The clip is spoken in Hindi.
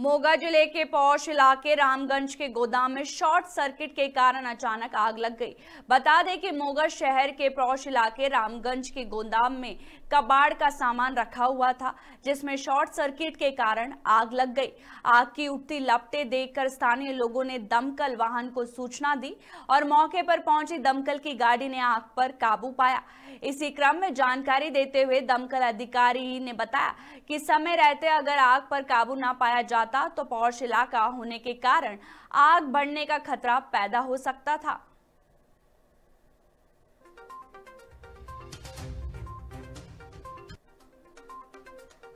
मोगा जिले के पौष इलाके रामगंज के गोदाम में शॉर्ट सर्किट के कारण अचानक आग लग गई बता दें कि मोगा शहर के पौष इलाके रामगंज के गोदाम में कबाड़ का सामान रखा हुआ था जिसमें शॉर्ट सर्किट के कारण आग लग गई आग की उठती लपटे देखकर स्थानीय लोगों ने दमकल वाहन को सूचना दी और मौके पर पहुंची दमकल की गाड़ी ने आग पर काबू पाया इसी क्रम में जानकारी देते हुए दमकल अधिकारी ने बताया कि समय रहते अगर आग पर काबू ना पाया जा जाता तो पौष इलाका होने के कारण आग बढ़ने का खतरा पैदा हो सकता था